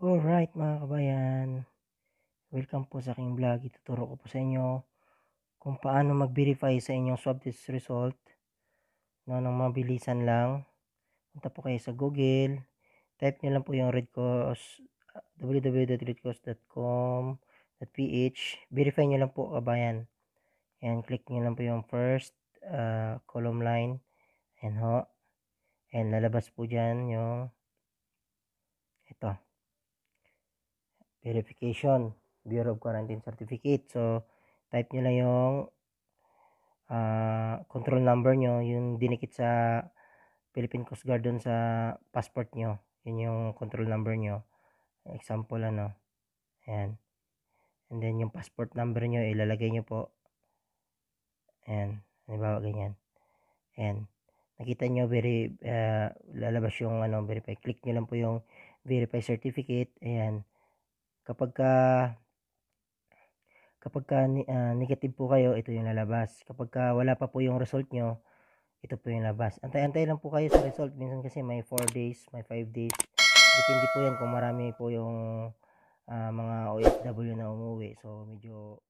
Alright mga kabayan, welcome po sa aking vlog. Ituturo ko po sa inyo kung paano mag-verify sa inyong swab test result no, nang mabilisan lang. Punta po kayo sa Google, type nyo lang po yung redcos, www.redcos.com.ph Verify nyo lang po kabayan. Ayan, click nyo lang po yung first uh, column line. Ayan ho. Ayan, lalabas po dyan yung ito verification, Bureau of Quarantine Certificate. So, type nyo lang yung uh, control number nyo, yung dinikit sa Philippine Coast Guard dun sa passport nyo. Yun yung control number nyo. Example, ano. Ayan. And then, yung passport number nyo, ilalagay nyo po. Ayan. Halimbawa, ganyan. Ayan. Nakita nyo, very, uh, ah, lalabas yung ano, verify. Click nyo lang po yung verify certificate. Ayan kapag ka kapag ka uh, negative po kayo, ito yung lalabas. Kapag ka wala pa po yung result nyo, ito po yung labas. Antay-antay lang po kayo sa result. Minsan kasi may 4 days, may 5 days. Depende po yan kung marami po yung uh, mga OFW na umuwi. So, medyo